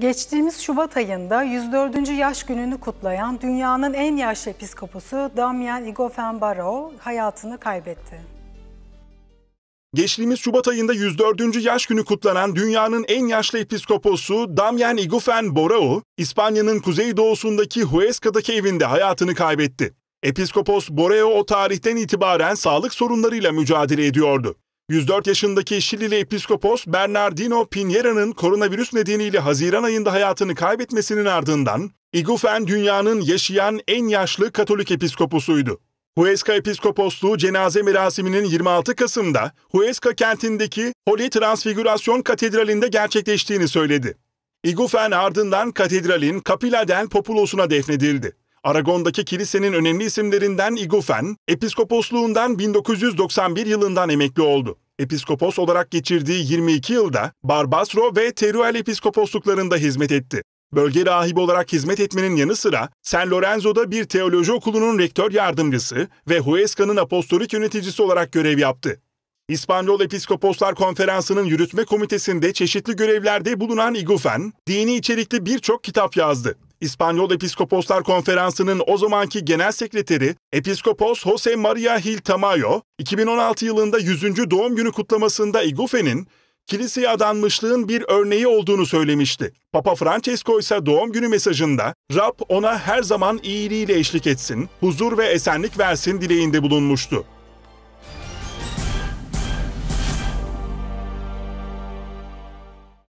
Geçtiğimiz Şubat ayında 104. yaş gününü kutlayan dünyanın en yaşlı episkopusu Damian Igofen-Barrow hayatını kaybetti. Geçtiğimiz Şubat ayında 104. yaş günü kutlanan dünyanın en yaşlı episkoposu Damian Igufen Borao, İspanya'nın kuzeydoğusundaki Huesca'daki evinde hayatını kaybetti. Episkopos Boreo o tarihten itibaren sağlık sorunlarıyla mücadele ediyordu. 104 yaşındaki Şilili Episkopos Bernardino Piniera'nın koronavirüs nedeniyle Haziran ayında hayatını kaybetmesinin ardından Igufen dünyanın yaşayan en yaşlı Katolik Episkoposuydu. Huesca Episkoposluğu cenaze merasiminin 26 Kasım'da Huesca kentindeki Holy Transfiguration Katedrali'nde gerçekleştiğini söyledi. Igufen ardından katedralin Capilla del Populos'una defnedildi. Aragon'daki kilisenin önemli isimlerinden Igufen, episkoposluğundan 1991 yılından emekli oldu. Episkopos olarak geçirdiği 22 yılda Barbastro ve Teruel episkoposluklarında hizmet etti. Bölge rahibi olarak hizmet etmenin yanı sıra San Lorenzo'da bir teoloji okulunun rektör yardımcısı ve Huesca'nın apostolik yöneticisi olarak görev yaptı. İspanyol Episkoposlar Konferansı'nın yürütme komitesinde çeşitli görevlerde bulunan Igufen, dini içerikli birçok kitap yazdı. İspanyol Episkoposlar Konferansı'nın o zamanki genel sekreteri Episkopos Jose Maria Gil Tamayo, 2016 yılında 100. doğum günü kutlamasında Igufe'nin kiliseye adanmışlığın bir örneği olduğunu söylemişti. Papa Francesco ise doğum günü mesajında Rab ona her zaman iyiliğiyle eşlik etsin, huzur ve esenlik versin dileğinde bulunmuştu.